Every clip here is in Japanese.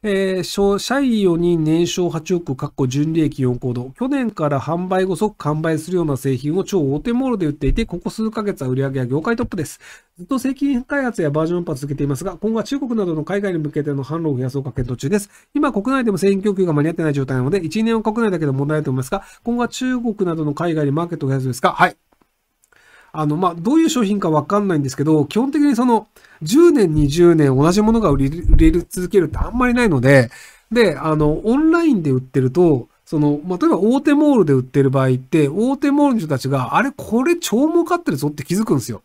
えー、社員4人年商8億、括弧純利益4行動。去年から販売後即完売するような製品を超大手モールで売っていて、ここ数ヶ月は売上や業界トップです。ずっと製品開発やバージョンアップは続けていますが、今後は中国などの海外に向けての販路を増やそうか検討中です。今国内でも製品供給が間に合ってない状態なので、1、年は国内だけで問題ないと思いますが、今後は中国などの海外にマーケットを増やすですかはい。あの、まあ、どういう商品かわかんないんですけど、基本的にその、10年、20年同じものが売れ続けるってあんまりないので、で、あの、オンラインで売ってると、その、まあ、例えば大手モールで売ってる場合って、大手モールの人たちが、あれ、これ超儲かってるぞって気づくんですよ。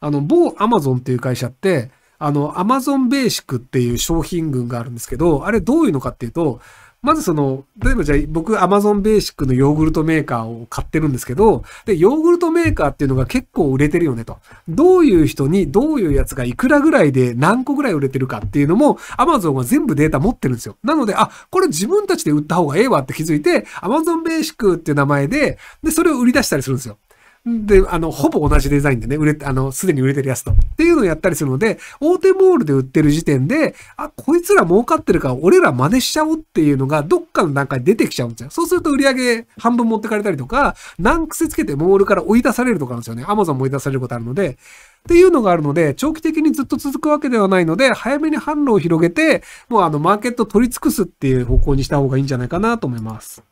あの、某アマゾンっていう会社って、あの、アマゾンベーシックっていう商品群があるんですけど、あれどういうのかっていうと、まずその、例えばじゃあ僕アマゾンベーシックのヨーグルトメーカーを買ってるんですけど、で、ヨーグルトメーカーっていうのが結構売れてるよねと。どういう人にどういうやつがいくらぐらいで何個ぐらい売れてるかっていうのもアマゾンは全部データ持ってるんですよ。なので、あ、これ自分たちで売った方がええわって気づいて、アマゾンベーシックっていう名前で、で、それを売り出したりするんですよ。で、あの、ほぼ同じデザインでね、売れ、あの、すでに売れてるやつと。っていうのをやったりするので、大手モールで売ってる時点で、あ、こいつら儲かってるから、俺ら真似しちゃおうっていうのが、どっかの段階で出てきちゃうんですよ。そうすると売り上げ半分持ってかれたりとか、何癖つけてモールから追い出されるとかなんですよね。Amazon も追い出されることあるので、っていうのがあるので、長期的にずっと続くわけではないので、早めに販路を広げて、もうあの、マーケット取り尽くすっていう方向にした方がいいんじゃないかなと思います。